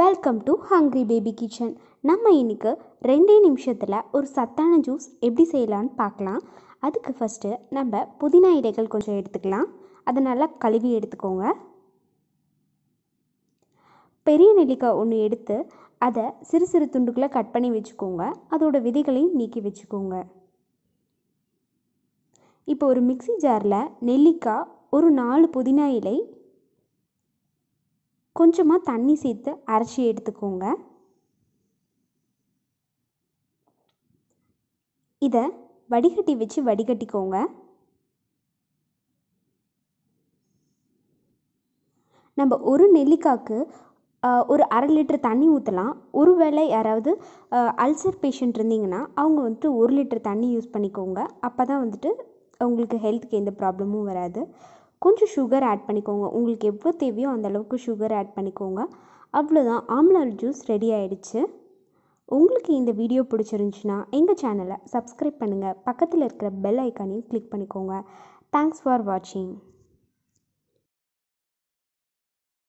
welcome to hungry baby kitchen நம்ம இன்றைக்கி ரெண்டே நிமிஷத்தில் ஒரு சத்தான ஜூஸ் எப்படி செய்யலான்னு பார்க்கலாம் அதுக்கு ஃபஸ்ட்டு நம்ம புதினா இலைகள் கொஞ்சம் எடுத்துக்கலாம் அதை நல்லா கழுவி எடுத்துக்கோங்க பெரிய நெல்லிக்காய் ஒன்று எடுத்து அதை சிறு சிறு துண்டுக்குள்ளே கட் பண்ணி வச்சுக்கோங்க அதோடய விதைகளையும் நீக்கி வச்சுக்கோங்க இப்போ ஒரு மிக்சி ஜாரில் நெல்லிக்காய் ஒரு நாலு புதினா இலை கொஞ்சமாக தண்ணி சேர்த்து அரைச்சி எடுத்துக்கோங்க இதை வடிகட்டி வச்சு வடிகட்டிக்கோங்க நம்ம ஒரு நெல்லிக்காய்க்கு ஒரு அரை லிட்டர் தண்ணி ஊற்றலாம் ஒருவேளை யாராவது அல்சர் பேஷண்ட் இருந்தீங்கன்னா அவங்க வந்துட்டு ஒரு லிட்டர் தண்ணி யூஸ் பண்ணிக்கோங்க அப்போ தான் வந்துட்டு அவங்களுக்கு ஹெல்த்துக்கு எந்த ப்ராப்ளமும் வராது கொஞ்சம் சுகர் ஆட் பண்ணிக்கோங்க உங்களுக்கு எவ்வளோ தேவையோ அந்தளவுக்கு சுகர் ஆட் பண்ணிக்கோங்க அவ்வளோதான் ஆம்லா ஜூஸ் ரெடி ஆயிடுச்சு உங்களுக்கு இந்த வீடியோ பிடிச்சிருந்துச்சின்னா எங்கள் சேனலை சப்ஸ்கிரைப் பண்ணுங்கள் பக்கத்தில் இருக்கிற பெல் ஐக்கானையும் கிளிக் பண்ணிக்கோங்க தேங்க்ஸ் ஃபார் வாட்சிங்